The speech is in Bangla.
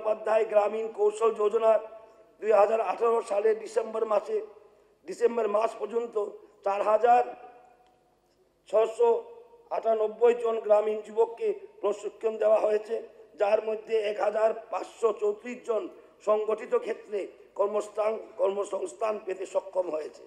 উপাধ্যায় গ্রামীণ কৌশল যোজনার দুই সালে ডিসেম্বর মাসে ডিসেম্বর মাস পর্যন্ত চার হাজার ছশো আটানব্বই জন গ্রামীণ যুবককে প্রশিক্ষণ দেওয়া হয়েছে যার মধ্যে এক হাজার পাঁচশো চৌত্রিশ জন সংগঠিত ক্ষেত্রে কর্মস্থান কর্মসংস্থান পেতে সক্ষম হয়েছে